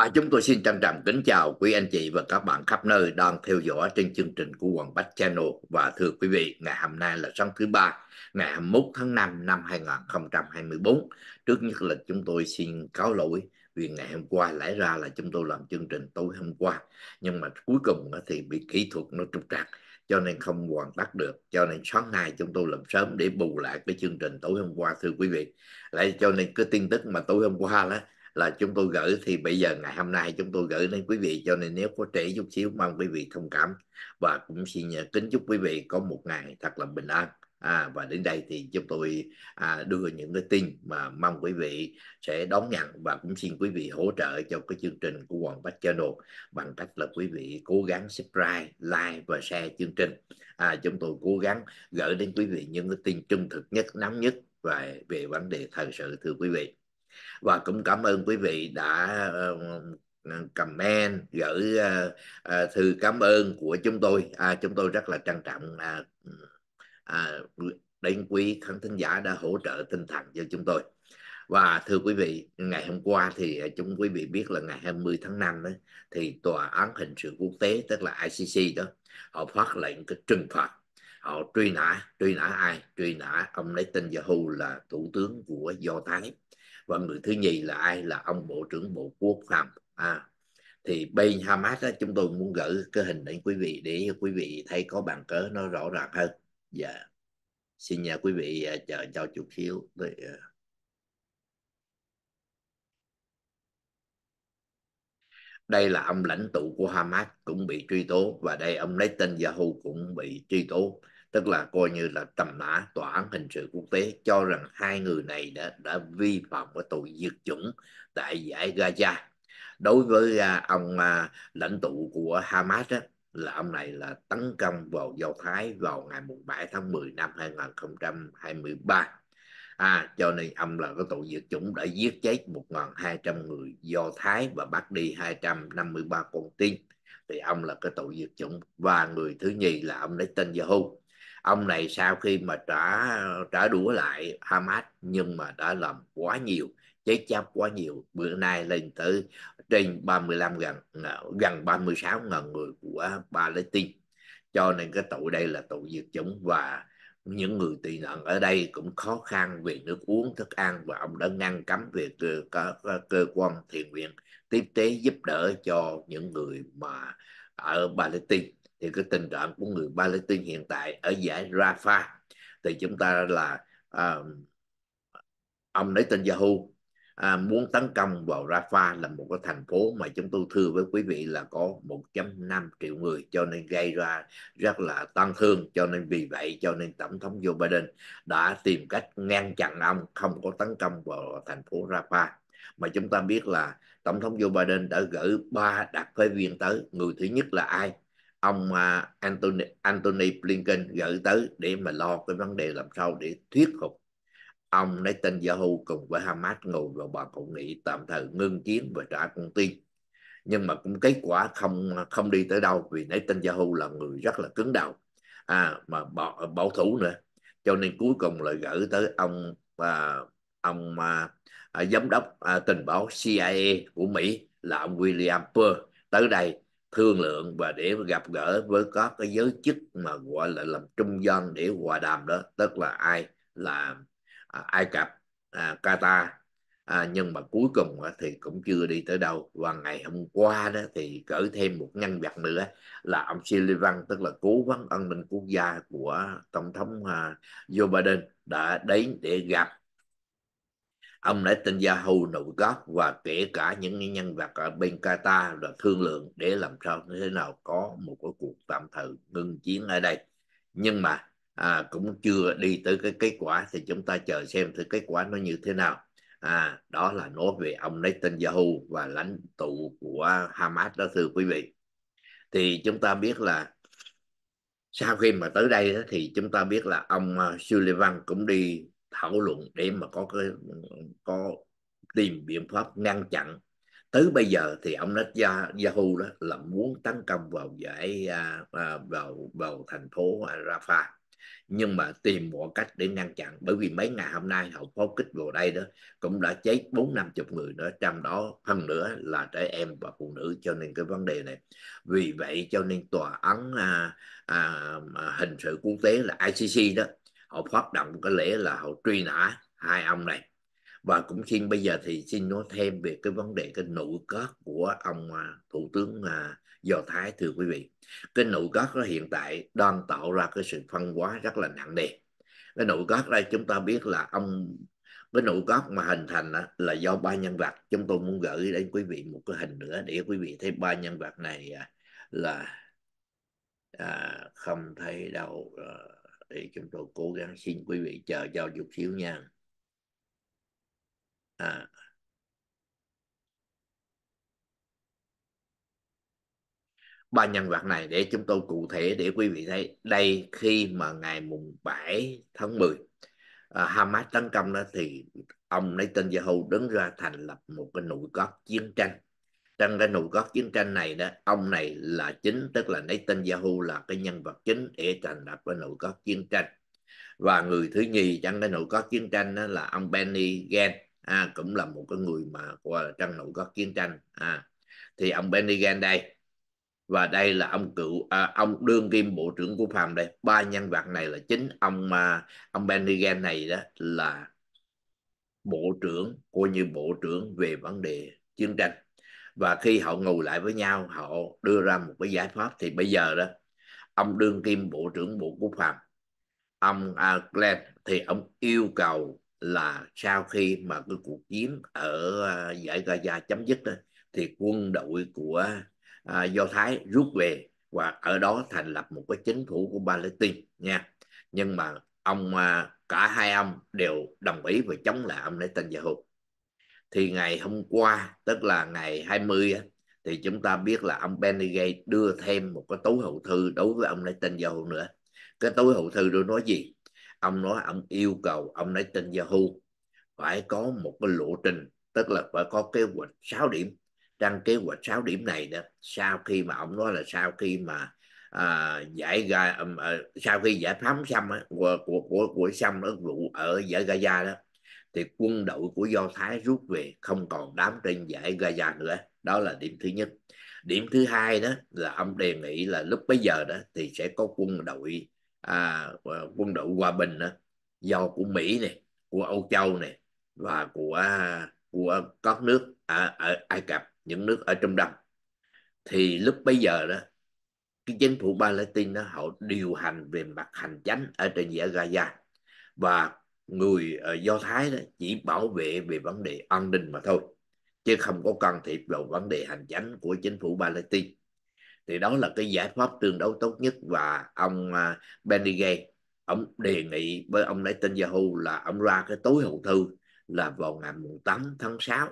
À, chúng tôi xin trân trọng kính chào quý anh chị và các bạn khắp nơi đang theo dõi trên chương trình của Hoàng Bách Channel và thưa quý vị, ngày hôm nay là sáng thứ ba, ngày 21 tháng 5 năm 2024. Trước nhất là chúng tôi xin cáo lỗi vì ngày hôm qua lẽ ra là chúng tôi làm chương trình tối hôm qua nhưng mà cuối cùng thì bị kỹ thuật nó trục trặc cho nên không hoàn tất được cho nên sáng nay chúng tôi làm sớm để bù lại cái chương trình tối hôm qua thưa quý vị lại cho nên cái tin tức mà tối hôm qua đó là chúng tôi gửi thì bây giờ ngày hôm nay chúng tôi gửi đến quý vị cho nên nếu có trễ chút xíu mong quý vị thông cảm và cũng xin kính chúc quý vị có một ngày thật là bình an à, và đến đây thì chúng tôi à, đưa những cái tin mà mong quý vị sẽ đón nhận và cũng xin quý vị hỗ trợ cho cái chương trình của Hoàng Bách Channel bằng cách là quý vị cố gắng subscribe, like và share chương trình à, chúng tôi cố gắng gửi đến quý vị những cái tin trung thực nhất, nóng nhất về về vấn đề thời sự thưa quý vị và cũng cảm ơn quý vị đã ờ, ờ, comment gửi ờ, thư cảm ơn của chúng tôi à, chúng tôi rất là trân trọng à, à, đến quý khán thính giả đã hỗ trợ tinh thần cho chúng tôi và thưa quý vị, ngày hôm qua thì à, chúng quý vị biết là ngày 20 tháng 5 đó, thì Tòa án Hình sự Quốc tế, tức là ICC đó, họ phát lệnh cái trừng phạt, họ truy nã, truy nã ai? Truy nã ông Nathan Yahoo là thủ tướng của Do Thái và người thứ nhì là ai là ông bộ trưởng bộ quốc phòng à, thì bên Hamas đó, chúng tôi muốn gửi cái hình đến quý vị để quý vị thấy có bằng cớ nó rõ ràng hơn dạ yeah. xin nhà quý vị à, chờ cho chút xíu để, à. đây là ông lãnh tụ của Hamas cũng bị truy tố và đây ông lấy tên Yahoo cũng bị truy tố tức là coi như là tầm nã tòa án hình sự quốc tế cho rằng hai người này đã đã vi phạm cái tội diệt chủng tại giải Gaza đối với à, ông à, lãnh tụ của Hamas đó, là ông này là tấn công vào Do Thái vào ngày 7 tháng 10 năm 2023 à, cho nên ông là cái tội diệt chủng đã giết chết 1.200 người Do Thái và bắt đi 253 con tin thì ông là cái tội diệt chủng và người thứ nhì là ông lấy tên Yahoo ông này sau khi mà trả trả đũa lại Hamas nhưng mà đã làm quá nhiều chế chấp quá nhiều bữa nay lên tới trên 35 gần gần 36 ngàn người của Palestine cho nên cái tội đây là tội diệt chủng và những người tị nạn ở đây cũng khó khăn về nước uống thức ăn và ông đã ngăn cấm việc cơ, cơ, cơ quan thiện nguyện tiếp tế giúp đỡ cho những người mà ở Palestine thì cái tình trạng của người Palestine hiện tại ở giải Rafah thì chúng ta là à, ông Netanyahu à, muốn tấn công vào Rafah là một cái thành phố mà chúng tôi thưa với quý vị là có 1.5 triệu người cho nên gây ra rất là tăng thương cho nên vì vậy cho nên tổng thống Joe Biden đã tìm cách ngăn chặn ông không có tấn công vào thành phố Rafah mà chúng ta biết là tổng thống Joe Biden đã gửi ba đặc phái viên tới người thứ nhất là ai ông à, Anthony, Anthony Blinken gửi tới để mà lo cái vấn đề làm sao để thuyết phục ông Netanyahu cùng với Hamas ngồi vào bàn hội nghị tạm thời ngưng chiến và trả con tin nhưng mà cũng kết quả không không đi tới đâu vì Netanyahu là người rất là cứng đầu à, mà bảo, bảo thủ nữa cho nên cuối cùng lại gửi tới ông à, ông à, à, giám đốc à, tình báo CIA của Mỹ là ông William Burr tới đây thương lượng và để gặp gỡ với các cái giới chức mà gọi là làm trung gian để hòa đàm đó tức là ai là à, Ai Cập à, Qatar à, nhưng mà cuối cùng á, thì cũng chưa đi tới đâu và ngày hôm qua đó thì cởi thêm một nhân vật nữa là ông Sullivan tức là cố vấn an ninh quốc gia của tổng thống à, Joe Biden đã đến để gặp ông đã tin Yahoo nội gốc và kể cả những nhân vật ở bên Qatar là thương lượng để làm sao như thế nào có một cái cuộc tạm thời ngưng chiến ở đây nhưng mà à, cũng chưa đi tới cái kết quả thì chúng ta chờ xem thử kết quả nó như thế nào à, đó là nói về ông Nathan Yahoo và lãnh tụ của Hamas đó thưa quý vị thì chúng ta biết là sau khi mà tới đây thì chúng ta biết là ông à, Sullivan cũng đi thảo luận để mà có cái có tìm biện pháp ngăn chặn tới bây giờ thì ông nói Yahoo đó là muốn tấn công vào giải à, à, vào vào thành phố Rafah nhưng mà tìm mọi cách để ngăn chặn bởi vì mấy ngày hôm nay họ pháo kích vào đây đó cũng đã chết bốn năm chục người nữa trong đó phần nữa là trẻ em và phụ nữ cho nên cái vấn đề này vì vậy cho nên tòa án à, à, hình sự quốc tế là ICC đó họ phát động cái lễ là họ truy nã hai ông này và cũng xin bây giờ thì xin nói thêm về cái vấn đề cái nội cát của ông à, thủ tướng à, do thái thưa quý vị cái nội cát nó hiện tại đang tạo ra cái sự phân hóa rất là nặng nề cái nội cát đây chúng ta biết là ông cái nội cát mà hình thành đó, là do ba nhân vật chúng tôi muốn gửi đến quý vị một cái hình nữa để quý vị thấy ba nhân vật này à, là à, không thấy đâu thì chúng tôi cố gắng xin quý vị chờ cho chút xíu nha à ba nhân vật này để chúng tôi cụ thể để quý vị thấy đây khi mà ngày mùng 7 tháng 10 à, Hamas tấn công đó thì ông Nathan Yahoo đứng ra thành lập một cái nội các chiến tranh tăng ra nụ góc chiến tranh này đó ông này là chính tức là Netanyahu là cái nhân vật chính để thành lập cái nụ góc chiến tranh và người thứ nhì trong cái nụ góc chiến tranh đó là ông Benny Gantz à, cũng là một cái người mà qua là trong nụ góc chiến tranh à thì ông Benny Gantz đây và đây là ông cựu à, ông đương kim bộ trưởng quốc phòng đây ba nhân vật này là chính ông mà ông Benny Gantz này đó là bộ trưởng coi như bộ trưởng về vấn đề chiến tranh và khi họ ngồi lại với nhau họ đưa ra một cái giải pháp thì bây giờ đó ông đương kim bộ trưởng bộ quốc phòng ông uh, Glenn thì ông yêu cầu là sau khi mà cái cuộc chiến ở à, giải Gaza chấm dứt đó, thì quân đội của à, Do Thái rút về và ở đó thành lập một cái chính phủ của Palestine nha nhưng mà ông à, cả hai ông đều đồng ý và chống lại ông Netanyahu thì ngày hôm qua tức là ngày 20 thì chúng ta biết là ông Benny Gay đưa thêm một cái tối hậu thư đối với ông Yahoo nữa cái tối hậu thư đó nói gì ông nói ông yêu cầu ông Yahoo phải có một cái lộ trình tức là phải có kế hoạch 6 điểm trong kế hoạch 6 điểm này đó sau khi mà ông nói là sau khi mà à, giải ga um, à, sau khi giải phóng xong của của của của xong ở vụ ở giải Gaza đó thì quân đội của Do Thái rút về không còn đám trên giải Gaza nữa đó là điểm thứ nhất điểm thứ hai đó là ông đề nghị là lúc bấy giờ đó thì sẽ có quân đội à, à quân đội hòa bình đó do của Mỹ này của Âu Châu này và của à, của các nước ở, ở Ai Cập những nước ở Trung Đông thì lúc bấy giờ đó cái chính phủ Palestine đó họ điều hành về mặt hành chánh ở trên dãy Gaza và người ờ, do thái đó chỉ bảo vệ về vấn đề an ninh mà thôi chứ không có can thiệp vào vấn đề hành chính của chính phủ Palestine thì đó là cái giải pháp tương đối tốt nhất và ông uh, Benny Gay ông đề nghị với ông tên Netanyahu là ông ra cái tối hậu thư là vào ngày 8 tháng 6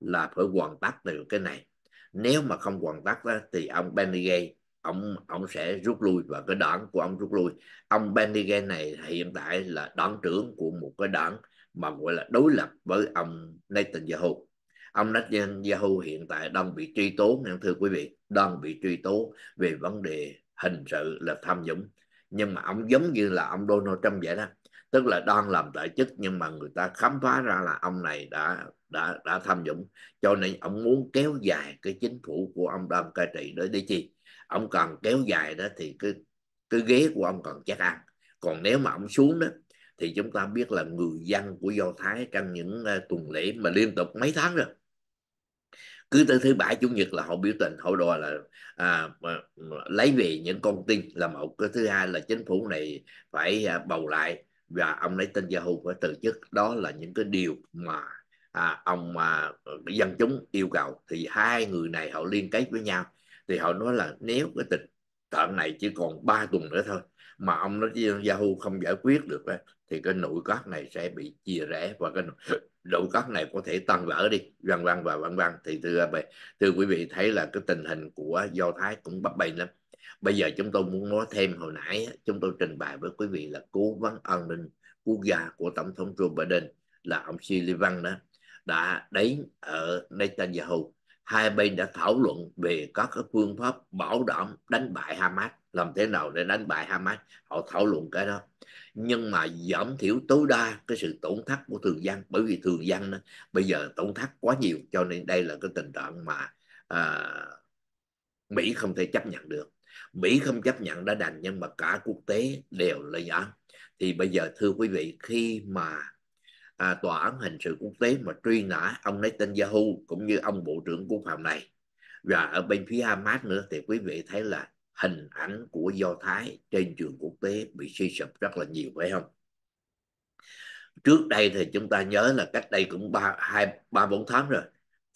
là phải hoàn tất được cái này nếu mà không hoàn tất thì ông Benny Gay ông ông sẽ rút lui và cái đảng của ông rút lui ông Bendigen này hiện tại là đảng trưởng của một cái đảng mà gọi là đối lập với ông Netanyahu ông Netanyahu hiện tại đang bị truy tố nha thưa quý vị đang bị truy tố về vấn đề hình sự là tham nhũng nhưng mà ông giống như là ông Donald Trump vậy đó tức là đang làm tại chức nhưng mà người ta khám phá ra là ông này đã đã đã tham nhũng cho nên ông muốn kéo dài cái chính phủ của ông đang cai trị để để chi ông còn kéo dài đó thì cái cái ghế của ông còn chắc ăn còn nếu mà ông xuống đó thì chúng ta biết là người dân của do thái trong những ờ, tuần lễ mà liên tục mấy tháng rồi cứ từ thứ bảy chủ nhật là họ biểu tình họ đòi là à, lấy về những con tin là một cái thứ hai là chính phủ này phải à, bầu lại và ông lấy tên Yahoo phải từ chức đó là những cái điều mà à, ông mà dân chúng yêu cầu thì hai người này họ liên kết với nhau thì họ nói là nếu cái tình trạng này chỉ còn 3 tuần nữa thôi mà ông nói với Yahoo không giải quyết được thì cái nội các này sẽ bị chia rẽ và cái nội các này có thể tăng vỡ đi vân vân và vân vân thì thưa thưa quý vị thấy là cái tình hình của do thái cũng bấp bênh lắm bây giờ chúng tôi muốn nói thêm hồi nãy chúng tôi trình bày với quý vị là cố vấn an ninh quốc gia của tổng thống Joe Biden là ông Sullivan đó đã đến ở Netanyahu hai bên đã thảo luận về các cái phương pháp bảo đảm đánh bại Hamas làm thế nào để đánh bại Hamas họ thảo luận cái đó nhưng mà giảm thiểu tối đa cái sự tổn thất của thường dân bởi vì thường dân đó, bây giờ tổn thất quá nhiều cho nên đây là cái tình trạng mà à, Mỹ không thể chấp nhận được Mỹ không chấp nhận đã đành nhưng mà cả quốc tế đều là giảm thì bây giờ thưa quý vị khi mà à, tòa án hình sự quốc tế mà truy nã ông Netanyahu cũng như ông bộ trưởng quốc phòng này và ở bên phía Hamas nữa thì quý vị thấy là hình ảnh của Do Thái trên trường quốc tế bị suy sụp rất là nhiều phải không? Trước đây thì chúng ta nhớ là cách đây cũng ba hai ba bốn tháng rồi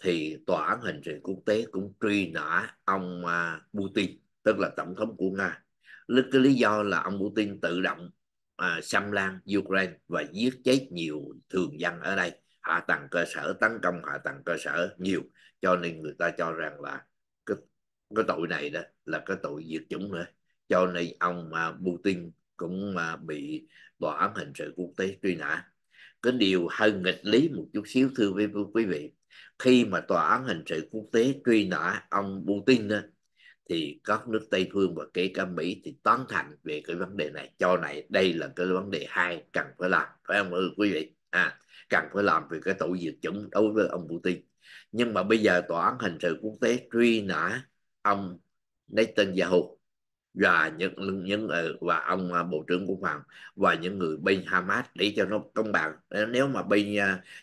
thì tòa án hình sự quốc tế cũng truy nã ông à, Putin tức là tổng thống của Nga. Lý cái lý do là ông Putin tự động à, xâm lan Ukraine và giết chết nhiều thường dân ở đây hạ tầng cơ sở tấn công hạ tầng cơ sở nhiều cho nên người ta cho rằng là cái, cái tội này đó là cái tội diệt chủng nữa cho nên ông mà Putin cũng mà bị tòa án hình sự quốc tế truy nã cái điều hơi nghịch lý một chút xíu thưa quý, quý vị khi mà tòa án hình sự quốc tế truy nã ông Putin đó, thì các nước Tây phương và kể cả Mỹ thì tán thành về cái vấn đề này cho này đây là cái vấn đề hai cần phải làm phải không ừ, quý vị à cần phải làm về cái tội diệt chủng đối với ông Putin nhưng mà bây giờ tòa án hình sự quốc tế truy nã ông Netanyahu và những những ờ, và ông ờ, bộ trưởng quốc phòng và những người bên Hamas để cho nó công bằng ờ, nếu mà bên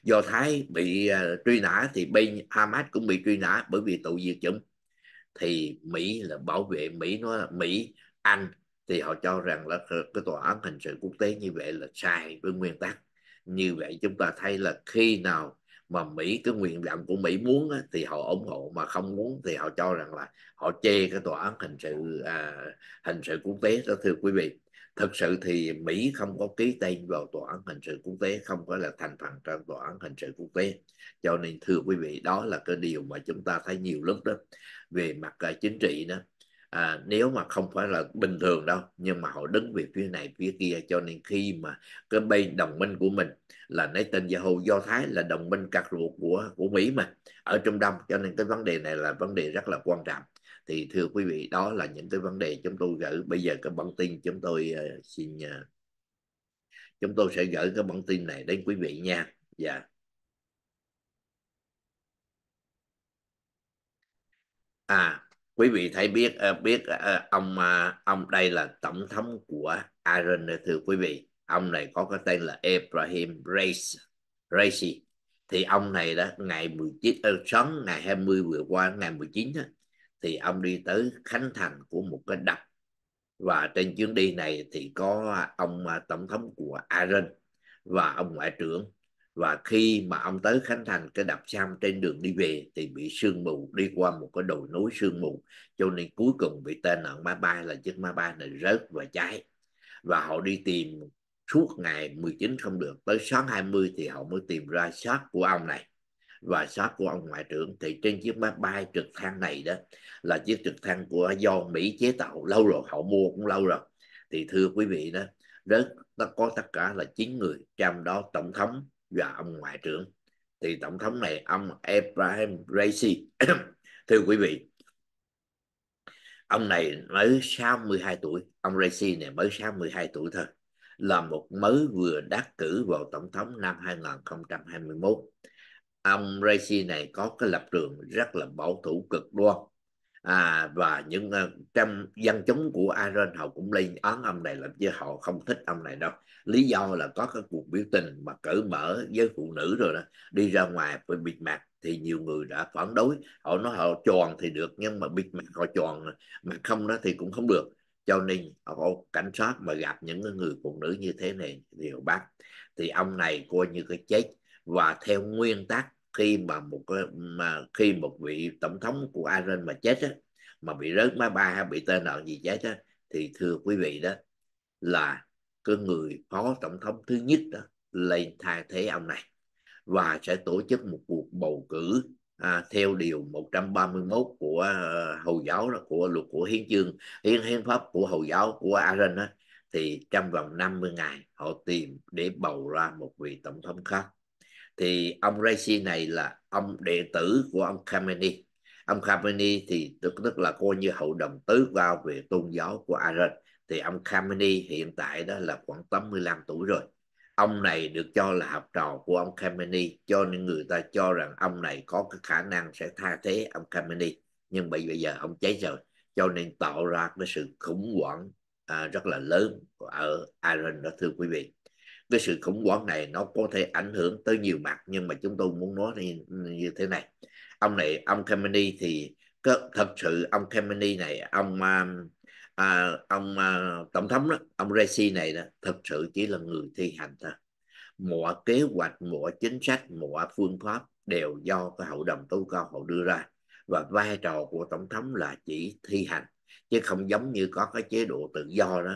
do thái bị truy nã thì bên Hamas cũng bị truy nã bởi vì tội diệt chủng thì Mỹ là bảo vệ Mỹ nó Mỹ Anh thì họ cho rằng là cái tòa án hình sự quốc tế như vậy là sai với nguyên tắc như vậy chúng ta thấy là khi nào mà Mỹ cái nguyện vọng của Mỹ muốn á, thì họ ủng hộ mà không muốn thì họ cho rằng là họ chê cái tòa án hình sự à, hình sự quốc tế đó thưa quý vị thực sự thì Mỹ không có ký tên vào tòa án hình sự quốc tế không phải là thành phần trong tòa án hình sự quốc tế cho nên thưa quý vị đó là cái điều mà chúng ta thấy nhiều lúc đó về mặt à, chính trị đó à, nếu mà không phải là bình thường đâu nhưng mà họ đứng về phía này phía kia cho nên khi mà cái bên đồng minh của mình là lấy tên Yahoo Do Thái là đồng minh cặc ruột của của Mỹ mà ở Trung Đông cho nên cái vấn đề này là vấn đề rất là quan trọng thì thưa quý vị đó là những cái vấn đề chúng tôi gửi bây giờ cái bản tin chúng tôi uh, xin uh, chúng tôi sẽ gửi cái bản tin này đến quý vị nha dạ à quý vị thấy biết uh, biết uh, ông uh, ông đây là tổng thống của Iran thưa quý vị ông này có cái tên là Ibrahim Raisi Raisi thì ông này đó ngày 19 uh, sáng ngày 20 vừa qua ngày 19 đó, thì ông đi tới khánh thành của một cái đập và trên chuyến đi này thì có ông à, tổng thống của Iran và ông ngoại trưởng và khi mà ông tới khánh thành cái đập sam trên đường đi về thì bị sương mù đi qua một cái đồi núi sương mù cho nên cuối cùng bị tên nạn máy bay là chiếc máy bay này rớt và cháy và họ đi tìm suốt ngày 19 không được tới sáng 20 thì họ mới tìm ra xác của ông này và sát của ông ngoại trưởng thì trên chiếc máy bay trực thăng này đó là chiếc trực thăng của do Mỹ chế tạo lâu rồi họ mua cũng lâu rồi thì thưa quý vị đó rất nó có tất cả là chín người trong đó tổng thống và ông ngoại trưởng thì tổng thống này ông Abraham Raisi thưa quý vị ông này mới 62 tuổi ông Raisi này mới 62 tuổi thôi là một mới vừa đắc cử vào tổng thống năm 2021 ông Raisi này có cái lập trường rất là bảo thủ cực đoan à, và những uh, trong dân chúng của Iran họ cũng lên án ông này làm chứ họ không thích ông này đâu lý do là có cái cuộc biểu tình mà cởi mở với phụ nữ rồi đó đi ra ngoài với bịt mặt thì nhiều người đã phản đối họ nói họ tròn thì được nhưng mà bịt mặt họ tròn mà không đó thì cũng không được cho nên họ cảnh sát mà gặp những người phụ nữ như thế này thì họ bắt thì ông này coi như cái chết và theo nguyên tắc khi mà một mà khi một vị tổng thống của Iran mà chết á, mà bị rớt máy bay hay bị tai nạn gì chết á, thì thưa quý vị đó là cái người phó tổng thống thứ nhất đó lên thay thế ông này và sẽ tổ chức một cuộc bầu cử à, theo điều 131 của uh, hồi giáo đó của luật của hiến chương hiến hiến pháp của hầu giáo của Iran đó thì trong vòng 50 ngày họ tìm để bầu ra một vị tổng thống khác thì ông Raisi này là ông đệ tử của ông Khamenei ông Khamenei thì tức, tức là coi như hậu đồng tứ vào về tôn giáo của Iran thì ông Khamenei hiện tại đó là khoảng 85 tuổi rồi ông này được cho là học trò của ông Khamenei cho nên người ta cho rằng ông này có cái khả năng sẽ tha thế ông Khamenei nhưng bây giờ ông cháy rồi cho nên tạo ra cái sự khủng hoảng à, rất là lớn ở Iran đó thưa quý vị cái sự khủng hoảng này nó có thể ảnh hưởng tới nhiều mặt nhưng mà chúng tôi muốn nói thì như thế này ông này ông Khamenei thì thật sự ông Khamenei này ông à, à, ông à, tổng thống đó, ông Raisi này đó thật sự chỉ là người thi hành thôi mọi kế hoạch mọi chính sách mọi phương pháp đều do cái hậu đồng tố cao họ đưa ra và vai trò của tổng thống là chỉ thi hành chứ không giống như có cái chế độ tự do đó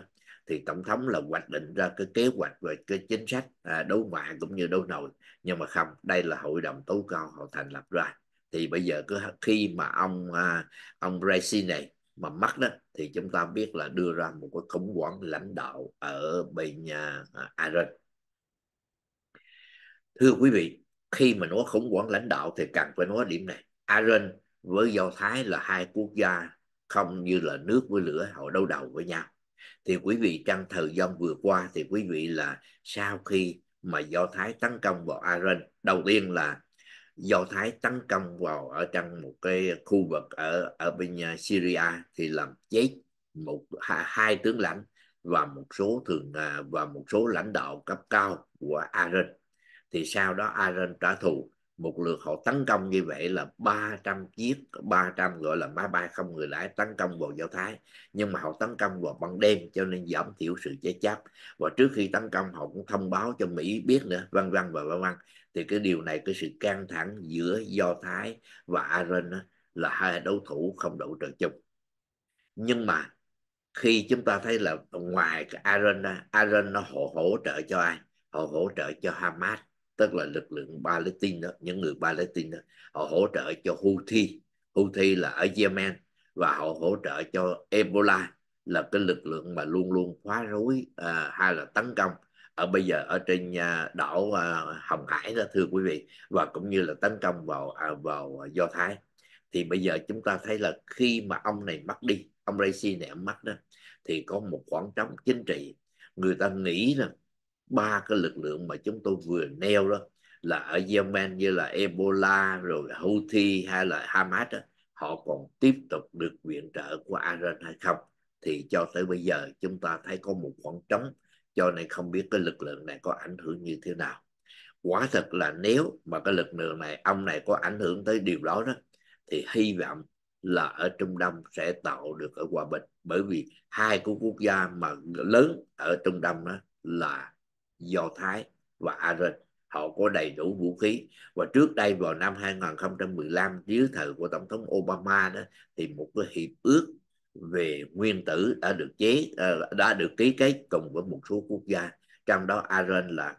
thì tổng thống là hoạch định ra cái kế hoạch về cái chính sách à, đối ngoại cũng như đối nội nhưng mà không đây là hội đồng tố cao họ thành lập ra thì bây giờ cứ khi mà ông à, ông Raisi này mà mất đó thì chúng ta biết là đưa ra một cái khủng hoảng lãnh đạo ở bên nhà à, Iran thưa quý vị khi mà nói khủng hoảng lãnh đạo thì cần phải nói điểm này Iran với Do Thái là hai quốc gia không như là nước với lửa họ đấu đầu với nhau thì quý vị trong thời gian vừa qua thì quý vị là sau khi mà do thái tấn công vào Iran đầu tiên là do thái tấn công vào ở trong một cái khu vực ở ở bên à, Syria thì làm chết một hai tướng lãnh và một số thường à, và một số lãnh đạo cấp cao của Iran thì sau đó Iran trả thù một lượt họ tấn công như vậy là 300 chiếc 300 gọi là máy bay không người lái tấn công vào Do Thái nhưng mà họ tấn công vào ban đêm cho nên giảm thiểu sự chế chấp và trước khi tấn công họ cũng thông báo cho Mỹ biết nữa vân vân và vân vân thì cái điều này cái sự căng thẳng giữa Do Thái và Iran là hai đối thủ không đội trời chung nhưng mà khi chúng ta thấy là ngoài cái Iran Iran nó hỗ, hỗ trợ cho ai họ hỗ trợ cho Hamas tức là lực lượng Palestine đó những người Palestine đó họ hỗ trợ cho Houthi Houthi là ở Yemen và họ hỗ trợ cho Ebola là cái lực lượng mà luôn luôn phá rối à, hay là tấn công ở bây giờ ở trên à, đảo à, Hồng Hải đó thưa quý vị và cũng như là tấn công vào à, vào Do Thái thì bây giờ chúng ta thấy là khi mà ông này mất đi ông Raisi này ông mất đó thì có một khoảng trống chính trị người ta nghĩ rằng ba cái lực lượng mà chúng tôi vừa nêu đó là ở Yemen như là Ebola rồi Houthi hay là Hamas đó, họ còn tiếp tục được viện trợ của Iran hay không thì cho tới bây giờ chúng ta thấy có một khoảng trống cho nên không biết cái lực lượng này có ảnh hưởng như thế nào quả thật là nếu mà cái lực lượng này ông này có ảnh hưởng tới điều đó đó thì hy vọng là ở Trung Đông sẽ tạo được ở hòa bình bởi vì hai của quốc gia mà lớn ở Trung Đông đó là Do Thái và Ả Rập họ có đầy đủ vũ khí và trước đây vào năm 2015 dưới thời của tổng thống Obama đó thì một cái hiệp ước về nguyên tử đã được chế ờ, đã được ký kết cùng với một số quốc gia trong đó Iran là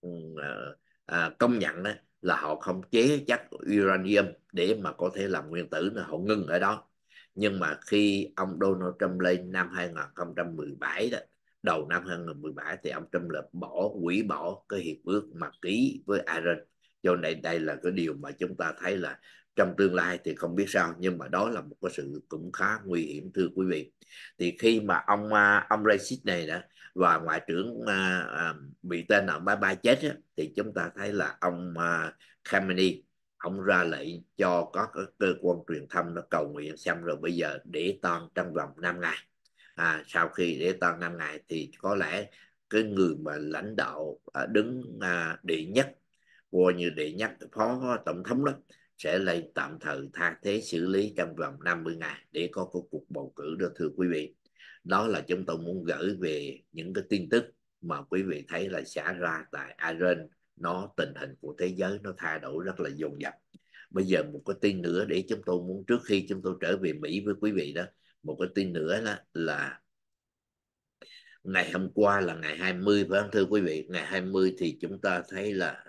ừ, ờ, ờ, công nhận đó là họ không chế chất uranium để mà có thể làm nguyên tử nữa họ ngưng ở đó nhưng mà khi ông Donald Trump lên năm 2017 đó đầu năm 2017 thì ông Trump lập bỏ hủy bỏ cái hiệp ước mà ký với Iran cho nên đây là cái điều mà chúng ta thấy là trong tương lai thì không biết sao nhưng mà đó là một cái sự cũng khá nguy hiểm thưa quý vị thì khi mà ông à, ông Brexit này đó và ngoại trưởng à, à, bị tên ở bye bye chết á, thì chúng ta thấy là ông à, Khamenei ông ra lệnh cho các cơ quan truyền thông nó cầu nguyện xem rồi bây giờ để toàn trong vòng 5 ngày à, sau khi lễ tăng năm ngày thì có lẽ cái người mà lãnh đạo à, đứng à, đệ nhất coi như đệ nhất phó tổng thống đó sẽ lên tạm thời tha thế xử lý trong vòng 50 ngày để có cái cuộc bầu cử đó thưa quý vị đó là chúng tôi muốn gửi về những cái tin tức mà quý vị thấy là xảy ra tại Iran nó tình hình của thế giới nó thay đổi rất là dồn dập bây giờ một cái tin nữa để chúng tôi muốn trước khi chúng tôi trở về Mỹ với quý vị đó một cái tin nữa đó là ngày hôm qua là ngày 20 phải không thưa quý vị ngày 20 thì chúng ta thấy là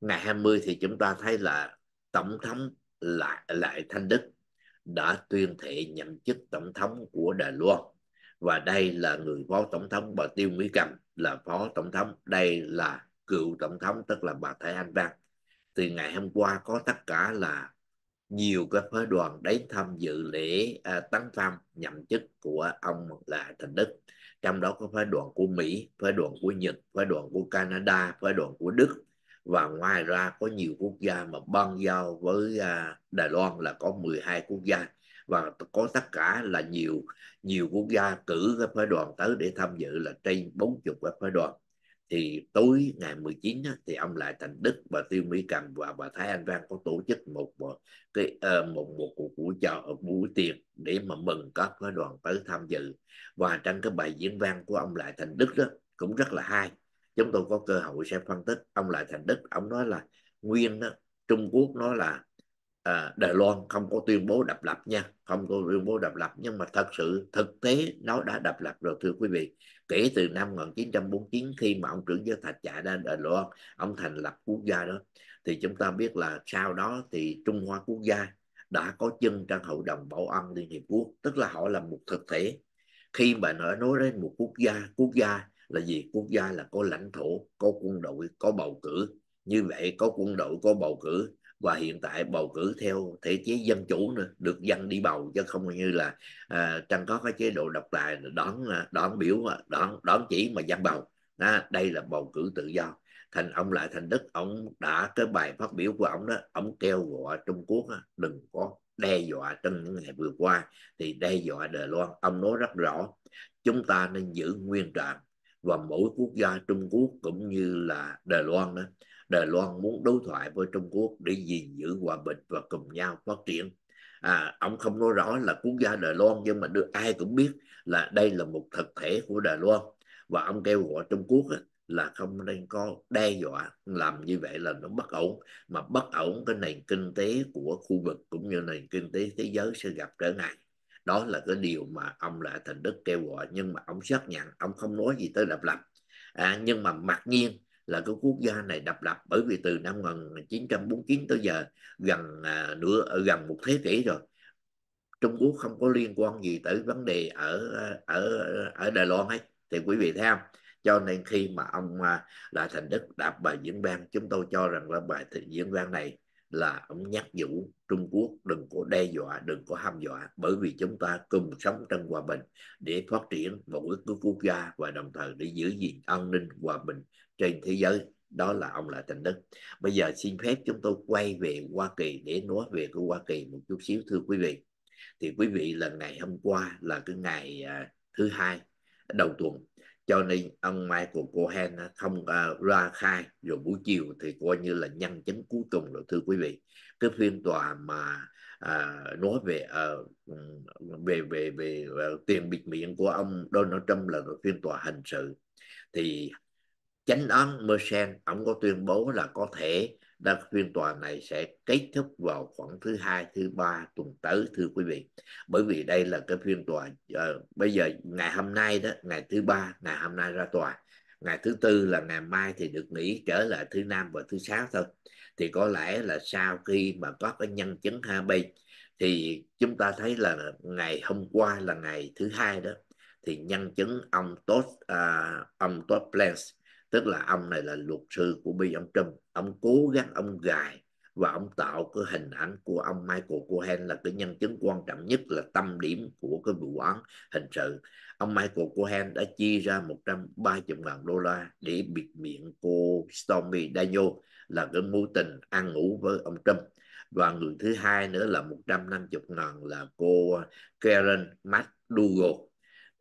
ngày 20 thì chúng ta thấy là tổng thống lại lại Thanh Đức đã tuyên thệ nhậm chức tổng thống của Đài Loan và đây là người phó tổng thống bà Tiêu Mỹ Cầm là phó tổng thống đây là cựu tổng thống tức là bà Thái Anh Văn thì ngày hôm qua có tất cả là nhiều các phái đoàn đến tham dự lễ à, tấn phong nhậm chức của ông là Thành Đức trong đó có phái đoàn của Mỹ, phái đoàn của Nhật, phái đoàn của Canada, phái đoàn của Đức và ngoài ra có nhiều quốc gia mà băng giao với à, Đài Loan là có 12 quốc gia và có tất cả là nhiều nhiều quốc gia cử các phái đoàn tới để tham dự là trên 40 các phái đoàn thì tối ngày 19 á, thì ông lại thành đức bà tiêu mỹ cầm và bà thái anh văn có tổ chức một cái ờ, một một cuộc buổi chợ buổi tiệc để mà mừng các cái đoàn tới tham dự và trong cái bài diễn văn của ông lại thành đức đó cũng rất là hay chúng tôi có cơ hội sẽ phân tích ông lại thành đức ông nói là nguyên đó, trung quốc nói là à, Đài Loan không có tuyên bố độc lập nha không có tuyên bố độc lập nhưng mà thật sự thực tế nó đã độc lập rồi thưa quý vị kể từ năm 1949 khi mà ông trưởng giới thạch chạy ra Đài Loan ông thành lập quốc gia đó thì chúng ta biết là sau đó thì Trung Hoa quốc gia đã có chân trong hội đồng bảo an Liên Hiệp Quốc tức là họ là một thực thể khi mà nói nói đến một quốc gia quốc gia là gì quốc gia là có lãnh thổ có quân đội có bầu cử như vậy có quân đội có bầu cử và hiện tại bầu cử theo thể chế dân chủ nữa được dân đi bầu chứ không như là à, chẳng có cái chế độ độc tài đón à, đón biểu à, đón đón chỉ mà dân bầu à, đây là bầu cử tự do thành ông lại thành đức ông đã cái bài phát biểu của ông đó ông kêu gọi trung quốc đó, đừng có đe dọa trong những ngày vừa qua thì đe dọa đài loan ông nói rất rõ chúng ta nên giữ nguyên trạng và mỗi quốc gia trung quốc cũng như là đài loan đó Đài Loan muốn đối thoại với Trung Quốc để gìn giữ hòa bình và cùng nhau phát triển. À, ông không nói rõ là quốc gia Đài Loan nhưng mà được ai cũng biết là đây là một thực thể của Đài Loan và ông kêu gọi Trung Quốc là không nên có đe dọa làm như vậy là nó bất ổn mà bất ổn cái nền kinh tế của khu vực cũng như nền kinh tế thế giới sẽ gặp trở ngại đó là cái điều mà ông lại thành đức kêu gọi nhưng mà ông xác nhận ông không nói gì tới độc lập à, nhưng mà mặc nhiên là cái quốc gia này đập đập bởi vì từ năm 1949 tới giờ gần à, nửa à, gần một thế kỷ rồi Trung Quốc không có liên quan gì tới vấn đề ở à, ở ở Đài Loan ấy thì quý vị thấy không cho nên khi mà ông là Thành Đức đạp bài diễn văn chúng tôi cho rằng là bài diễn văn này là ông nhắc nhủ Trung Quốc đừng có đe dọa, đừng có ham dọa bởi vì chúng ta cùng sống trong hòa bình để phát triển một cái quốc gia và đồng thời để giữ gìn an ninh hòa bình trên thế giới đó là ông là Thành Đức. Bây giờ xin phép chúng tôi quay về Hoa Kỳ để nói về cái Hoa Kỳ một chút xíu thưa quý vị. Thì quý vị là ngày hôm qua là cái ngày à, thứ hai đầu tuần cho nên ông mai của cô hen không uh, à, ra khai rồi buổi chiều thì coi như là nhân chứng cuối cùng rồi thưa quý vị cái phiên tòa mà à, nói về à, về về về ờ, tiền bịt miệng của ông Donald Trump là cái phiên tòa hình sự thì chánh án Mersen ông có tuyên bố là có thể Đăng phiên tòa này sẽ kết thúc vào khoảng thứ hai, thứ ba tuần tới thưa quý vị. Bởi vì đây là cái phiên tòa uh, bây giờ ngày hôm nay đó, ngày thứ ba, ngày hôm nay ra tòa, ngày thứ tư là ngày mai thì được nghỉ trở lại thứ năm và thứ sáu thôi. Thì có lẽ là sau khi mà có cái nhân chứng hai bên thì chúng ta thấy là ngày hôm qua là ngày thứ hai đó thì nhân chứng ông tốt uh, à, ông tốt plans tức là ông này là luật sư của bi ông Trump ông cố gắng ông gài và ông tạo cái hình ảnh của ông Michael Cohen là cái nhân chứng quan trọng nhất là tâm điểm của cái vụ án hình sự ông Michael Cohen đã chi ra 130 ngàn đô la để bịt miệng cô Stormy Daniels là cái mối tình ăn ngủ với ông Trump và người thứ hai nữa là 150 ngàn là cô Karen McDougal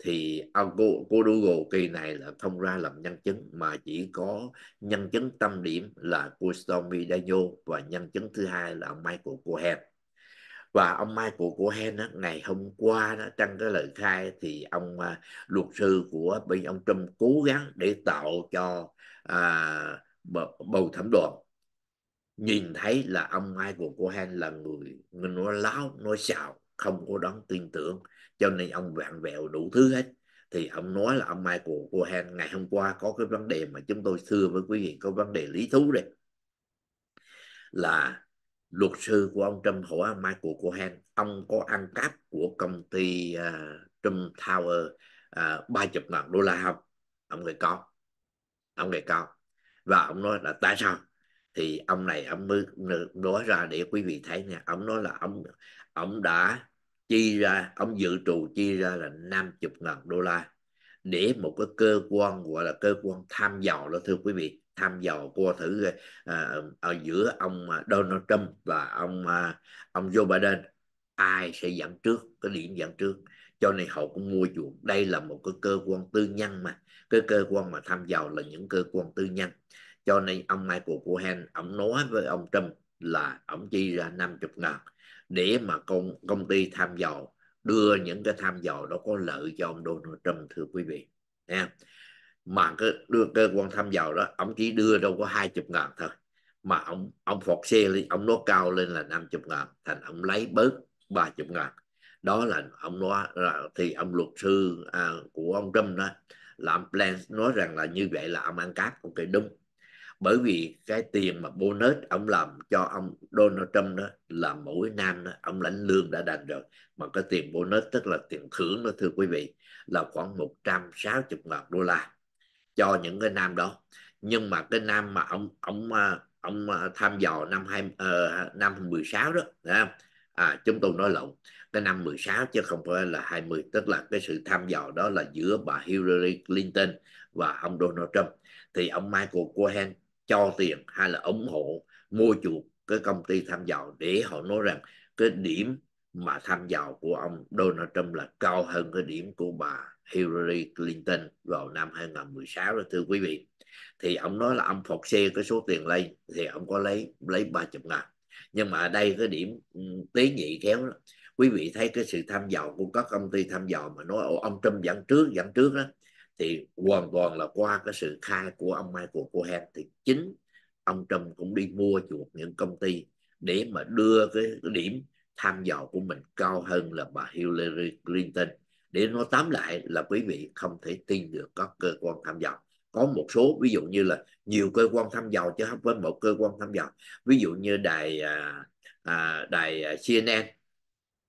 thì cô, Google kỳ này là không ra làm nhân chứng mà chỉ có nhân chứng tâm điểm là cô Stormy Daniels và nhân chứng thứ hai là ông Michael Cohen và ông Michael Cohen á, ngày hôm qua đó, trong cái lời khai thì ông à, luật sư của bên ông Trump cố gắng để tạo cho à, bầu thẩm đoàn nhìn thấy là ông Michael Cohen là người, người nói láo nói xạo không có đón tin tưởng cho nên ông vạn vẹo đủ thứ hết thì ông nói là ông Michael Cohen ngày hôm qua có cái vấn đề mà chúng tôi thưa với quý vị có vấn đề lý thú đây là luật sư của ông Trump hỏi ông Michael Cohen ông có ăn cắp của công ty uh, Trump Tower à, ba chục ngàn đô la không ông người con ông người con và ông nói là tại sao thì ông này ông mới nói ra để quý vị thấy nè, ông nói là ông ông đã chi ra ông dự trù chi ra là 50 ngàn đô la để một cái cơ quan gọi là cơ quan tham dò đó thưa quý vị tham dò qua thử à, ở giữa ông à, Donald Trump và ông à, ông Joe Biden ai sẽ dẫn trước cái điểm dẫn trước cho nên họ cũng mua chuộc đây là một cái cơ quan tư nhân mà cái cơ quan mà tham dò là những cơ quan tư nhân cho nên ông Michael Cohen ông nói với ông Trump là ông chi ra 50 ngàn để mà công công ty tham dò đưa những cái tham dò đó có lợi cho ông Donald Trump thưa quý vị nha mà cái đưa cơ quan tham dò đó ông chỉ đưa đâu có hai chục ngàn thôi mà ông ông phọt xe lên ông nói cao lên là năm chục ngàn thành ông lấy bớt ba chục ngàn đó là ông nói là, thì ông luật sư à, của ông Trump đó làm plan nói rằng là như vậy là ông ăn cắp ok đúng bởi vì cái tiền mà bonus ông làm cho ông Donald Trump đó là mỗi năm đó, ông lãnh lương đã đành rồi mà cái tiền bonus tức là tiền thưởng đó thưa quý vị là khoảng 160 ngàn đô la cho những cái năm đó nhưng mà cái năm mà ông ông à, ông à, tham dò năm hai uh, năm 16 đó à, chúng tôi nói lộn cái năm 16 chứ không phải là 20 tức là cái sự tham dò đó là giữa bà Hillary Clinton và ông Donald Trump thì ông Michael Cohen cho tiền hay là ủng hộ mua chuộc cái công ty tham dò để họ nói rằng cái điểm mà tham dò của ông Donald Trump là cao hơn cái điểm của bà Hillary Clinton vào năm 2016 đó thưa quý vị thì ông nói là ông phọt xe cái số tiền lên thì ông có lấy lấy 30 ngàn nhưng mà ở đây cái điểm ừ, tế nhị khéo đó, quý vị thấy cái sự tham dò của các công ty tham dò mà nói ông Trump dẫn trước dẫn trước đó thì hoàn toàn là qua cái sự khai của ông Michael Cohen thì chính ông Trump cũng đi mua chuộc những công ty để mà đưa cái điểm tham dò của mình cao hơn là bà Hillary Clinton để nó tóm lại là quý vị không thể tin được các cơ quan tham dò có một số ví dụ như là nhiều cơ quan tham dò chứ không phải một cơ quan tham dò ví dụ như đài à, à, đài à, CNN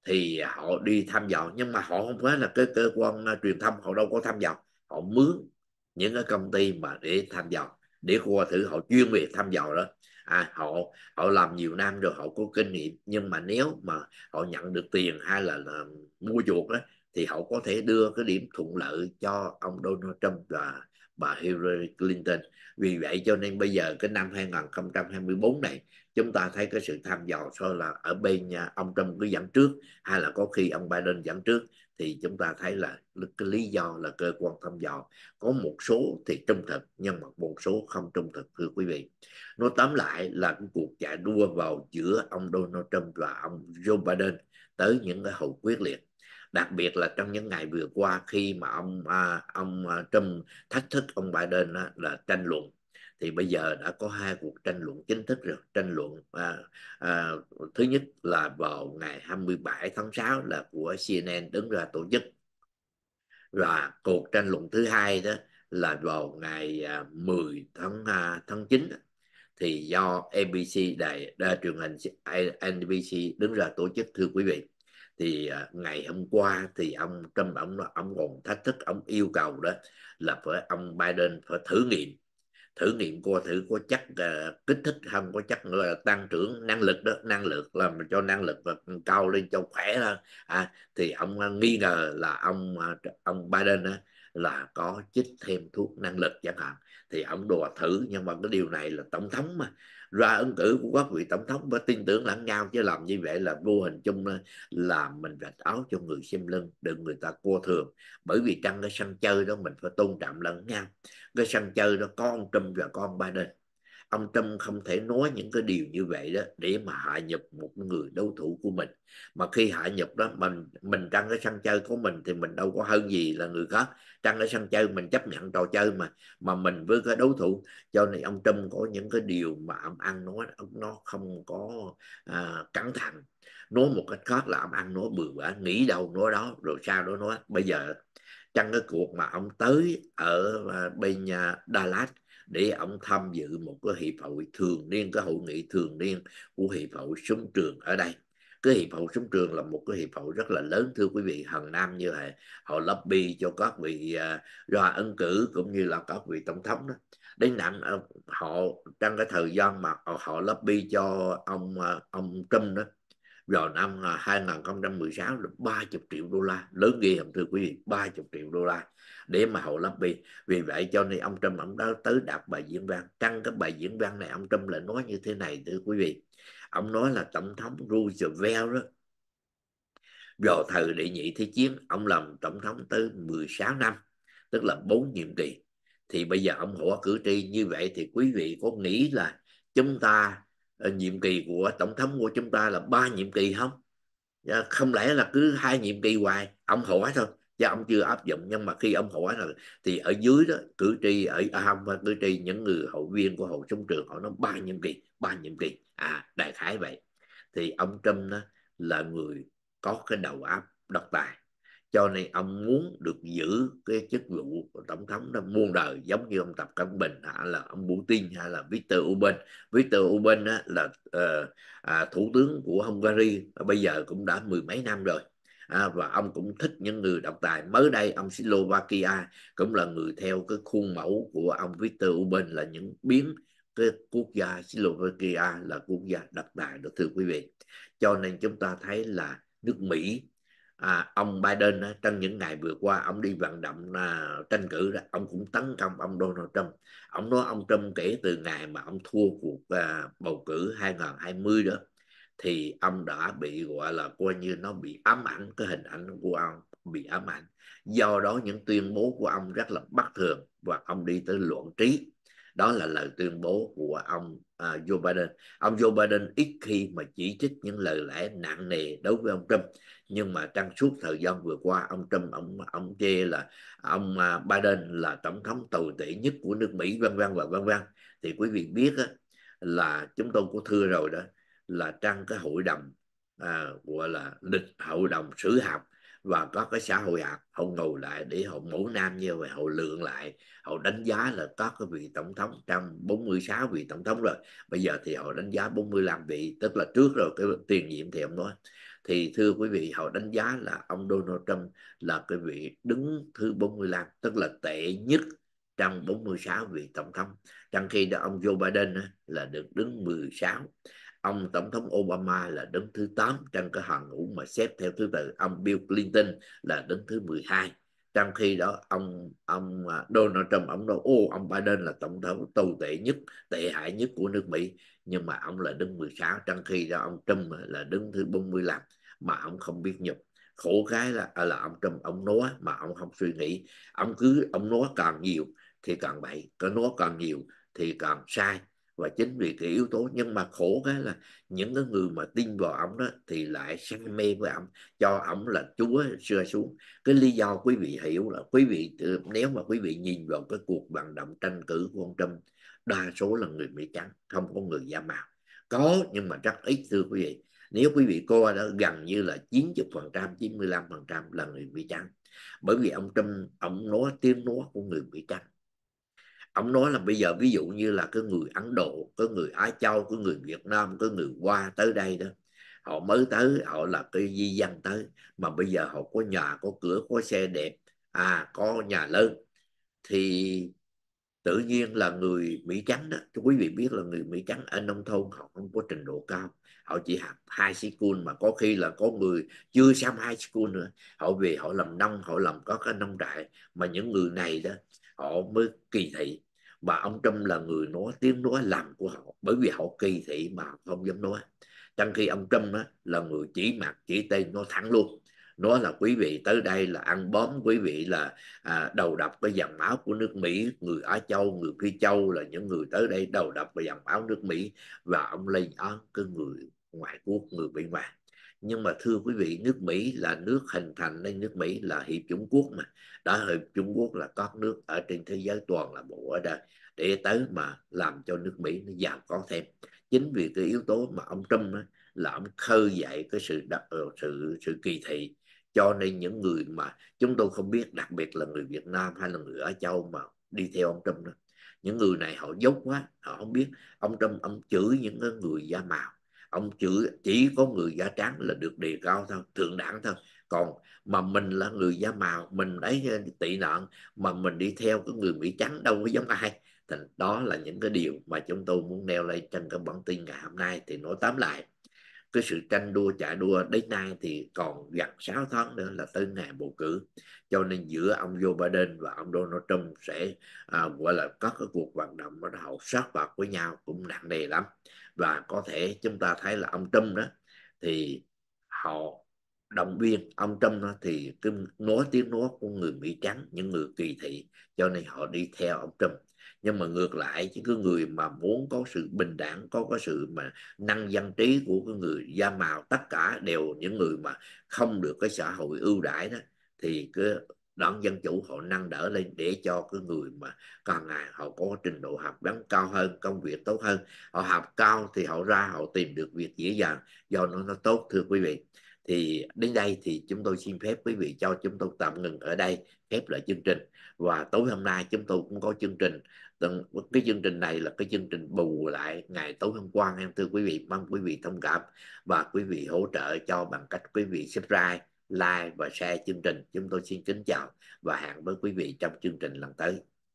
thì họ đi tham dò nhưng mà họ không phải là cái cơ quan à, truyền thông họ đâu có tham dò họ mướn những cái công ty mà để tham dầu để qua thử họ chuyên về tham dầu đó à, họ họ làm nhiều năm rồi họ có kinh nghiệm nhưng mà nếu mà họ nhận được tiền hay là, là mua chuộc đó thì họ có thể đưa cái điểm thuận lợi cho ông Donald Trump và bà Hillary Clinton vì vậy cho nên bây giờ cái năm 2024 này chúng ta thấy cái sự tham dò so là ở bên à, ông Trump cứ dẫn trước hay là có khi ông Biden dẫn trước thì chúng ta thấy là cái lý do là cơ quan thăm dò có một số thì trung thực nhưng mà một số không trung thực thưa quý vị nói tóm lại là cái cuộc chạy đua vào giữa ông Donald Trump và ông Joe Biden tới những cái hậu quyết liệt đặc biệt là trong những ngày vừa qua khi mà ông à, ông à, Trump thách thức ông Biden á, là tranh luận thì bây giờ đã có hai cuộc tranh luận chính thức rồi tranh luận à, à, thứ nhất là vào ngày 27 tháng 6 là của CNN đứng ra tổ chức và cuộc tranh luận thứ hai đó là vào ngày 10 à, tháng à, tháng 9 thì do ABC đài đa truyền hình NBC đứng ra tổ chức thưa quý vị thì à, ngày hôm qua thì ông Trump ông ông còn thách thức ông yêu cầu đó là phải ông Biden phải thử nghiệm thử nghiệm coi thử có chắc uh, kích thích không có chắc là tăng trưởng năng lực đó năng lực làm cho năng lực và cao lên cho khỏe hơn à, thì ông ờ, nghi ngờ là ông ờ, ông Biden đó, là có chích thêm thuốc năng lực chẳng hạn thì ông đùa thử nhưng mà cái điều này là tổng thống mà ra ứng cử của các vị tổng thống và tin tưởng lẫn nhau chứ làm như vậy là vô hình chung là mình rạch áo cho người xem lưng đừng người ta cô thường bởi vì trong cái sân chơi đó mình phải tôn trọng lẫn nhau cái sân chơi đó con Trump và con Biden ông Trump không thể nói những cái điều như vậy đó để mà hạ nhập một người đối thủ của mình mà khi hạ nhập đó mình mình trong cái sân chơi của mình thì mình đâu có hơn gì là người khác trong cái sân chơi mình chấp nhận trò chơi mà mà mình với cái đối thủ cho nên ông Trump có những cái điều mà ông ăn nói ông nó không có à, cẩn thận nói một cách khác là ông ăn nói bừa bãi nghĩ đâu nói đó rồi sao đó nói bây giờ trong cái cuộc mà ông tới ở à, bên nhà Dallas để ông tham dự một cái hiệp hội thường niên cái hội nghị thường niên của hiệp hội súng trường ở đây cái hiệp hội súng trường là một cái hiệp hội rất là lớn thưa quý vị hàng năm như vậy họ lobby cho các vị ra à, ân cử cũng như là các vị tổng thống đó đến nặng ờ, họ trong cái thời gian mà họ lobby cho ông à, ông Trump đó vào năm 2016 à, là 30 triệu đô la lớn ghê không thưa quý vị 30 triệu đô la để mà hậu lắp bi vì vậy cho nên ông Trump ông đó tới đọc bài diễn văn trong cái bài diễn văn này ông Trump lại nói như thế này thưa quý vị ông nói là tổng thống Roosevelt đó vào thời đệ nhị thế chiến ông làm tổng thống tới 16 năm tức là bốn nhiệm kỳ thì bây giờ ông hỏi cử tri như vậy thì quý vị có nghĩ là chúng ta Ờ, nhiệm kỳ của tổng thống của chúng ta là ba nhiệm kỳ không dạ, không lẽ là cứ hai nhiệm kỳ hoài ông hỏi thôi chứ dạ, ông chưa áp dụng nhưng mà khi ông hỏi rồi thì ở dưới đó cử tri ở à, không và cử tri những người hậu viên của hội sống trường họ nói ba nhiệm kỳ ba nhiệm kỳ à đại khái vậy thì ông trump đó là người có cái đầu áp độc tài cho nên ông muốn được giữ cái chức vụ của tổng thống đó muôn đời giống như ông tập cận bình hay là ông putin hay là victor orbán victor orbán á, là uh, à, thủ tướng của hungary bây giờ cũng đã mười mấy năm rồi à, và ông cũng thích những người độc tài mới đây ông slovakia cũng là người theo cái khuôn mẫu của ông victor orbán là những biến cái quốc gia slovakia là quốc gia độc tài đó thưa quý vị cho nên chúng ta thấy là nước mỹ à, ông Biden đó, trong những ngày vừa qua ông đi vận động à, tranh cử đó, ông cũng tấn công ông Donald Trump ông nói ông Trump kể từ ngày mà ông thua cuộc à, bầu cử 2020 đó thì ông đã bị gọi là coi như nó bị ám ảnh cái hình ảnh của ông bị ám ảnh do đó những tuyên bố của ông rất là bất thường và ông đi tới luận trí đó là lời tuyên bố của ông uh, Joe Biden ông Joe Biden ít khi mà chỉ trích những lời lẽ nặng nề đối với ông Trump nhưng mà trong suốt thời gian vừa qua ông Trump ông ông chê là ông uh, Biden là tổng thống tồi tệ nhất của nước Mỹ vân vân và vân vân thì quý vị biết á, là chúng tôi có thưa rồi đó là trong cái hội đồng à, gọi là lịch hội đồng sử học và có cái xã hội học họ ngồi lại để họ mẫu nam như vậy họ lượng lại họ đánh giá là có cái vị tổng thống trong 46 vị tổng thống rồi bây giờ thì họ đánh giá 45 vị tức là trước rồi cái tiền nhiệm thì ông nói thì thưa quý vị họ đánh giá là ông Donald Trump là cái vị đứng thứ 45 tức là tệ nhất trong 46 vị tổng thống trong khi đó ông Joe Biden là được đứng 16 ông tổng thống Obama là đứng thứ 8 trong cái hàng ngũ mà xếp theo thứ tự ông Bill Clinton là đứng thứ 12 trong khi đó ông ông à, Donald Trump ông nói ô ông Biden là tổng thống tồi tệ nhất tệ hại nhất của nước Mỹ nhưng mà ông là đứng 16 trong khi đó ông Trump là đứng thứ 45 mà ông không biết nhục khổ cái là à, là ông Trump ông nói mà ông không suy nghĩ ông cứ ông nói càng nhiều thì càng bậy có nói càng nhiều thì càng sai và chính vì cái yếu tố nhưng mà khổ cái là những cái người mà tin vào ổng đó thì lại say mê với ổng cho ổng là chúa xưa xuống cái lý do quý vị hiểu là quý vị ờ, nếu mà quý vị nhìn vào cái cuộc vận động tranh cử của ông Trump đa số là người Mỹ trắng không có người da màu có nhưng mà rất ít thưa quý vị nếu quý vị coi đó gần như là 90% 95% là người Mỹ trắng bởi vì ông Trump ông nói tiếng nói của người Mỹ trắng ông nói là bây giờ ví dụ như là cái người Ấn Độ cái người Á Châu cái người Việt Nam cái người qua tới đây đó họ mới tới họ là cái di dân tới mà bây giờ họ có nhà có cửa có xe đẹp à có nhà lớn thì tự nhiên là người Mỹ trắng đó cho quý vị biết là người Mỹ trắng ở nông thôn họ không có trình độ cao họ chỉ học high school mà có khi là có người chưa xong high school nữa họ về họ làm nông họ làm có cái nông trại mà những người này đó họ mới kỳ thị mà ông Trump là người nói tiếng nói làm của họ bởi vì họ kỳ thị mà không dám nói trong khi ông Trump á, là người chỉ mặt chỉ tên nói thẳng luôn nói là quý vị tới đây là ăn bóm quý vị là à, đầu đập cái dòng máu của nước Mỹ người Á Châu người Phi Châu là những người tới đây đầu đập cái dòng máu nước Mỹ và ông lên án cái người ngoại quốc người bên ngoài nhưng mà thưa quý vị nước Mỹ là nước hình thành nên nước Mỹ là hiệp chủng quốc mà đã hiệp chủng quốc là các nước ở trên thế giới toàn là bộ ở đây để tới mà làm cho nước Mỹ nó giàu có thêm chính vì cái yếu tố mà ông Trump á, là ông khơi dậy cái sự đặc, ờ, sự sự kỳ thị cho nên những người mà chúng tôi không biết đặc biệt là người Việt Nam hay là người ở châu mà đi theo ông Trump đó những người này họ dốt quá họ không biết ông Trump ông chửi những người da màu ông chữ chỉ có người da trắng là được đề cao thôi thượng đẳng thôi còn mà mình là người da màu mình ấy ờ, tị nạn mà mình đi theo cái người mỹ trắng đâu có giống ai thành đó là những cái điều mà chúng tôi muốn nêu lên trong cái bản tin ngày hôm nay thì nói tóm lại cái sự tranh đua chạy đua đến nay thì còn gần 6 tháng nữa là tới ngày bầu cử cho nên giữa ông Joe Biden và ông Donald Trump sẽ à, gọi là có cái cuộc vận động bắt đầu sát phạt với nhau cũng nặng nề lắm và có thể chúng ta thấy là ông Trump đó thì họ động viên ông Trump đó, thì cái nói tiếng nói của người Mỹ trắng những người kỳ thị cho nên họ đi theo ông Trump nhưng mà ngược lại chứ cái người mà muốn có sự bình đẳng có có sự mà năng dân trí của cái người da màu tất cả đều những người mà không được cái xã hội ưu đãi đó thì cái đảng dân chủ họ nâng đỡ lên để cho cái người mà càng ngày họ có trình độ học vấn cao hơn công việc tốt hơn họ học cao thì họ ra họ tìm được việc dễ dàng do nó nó tốt thưa quý vị thì đến đây thì chúng tôi xin phép quý vị cho chúng tôi tạm ngừng ở đây khép lại chương trình và tối hôm nay chúng tôi cũng có chương trình cái chương trình này là cái chương trình bù lại ngày tối hôm qua em thưa quý vị mong quý vị thông cảm và quý vị hỗ trợ cho bằng cách quý vị subscribe like và share chương trình chúng tôi xin kính chào và hẹn với quý vị trong chương trình lần tới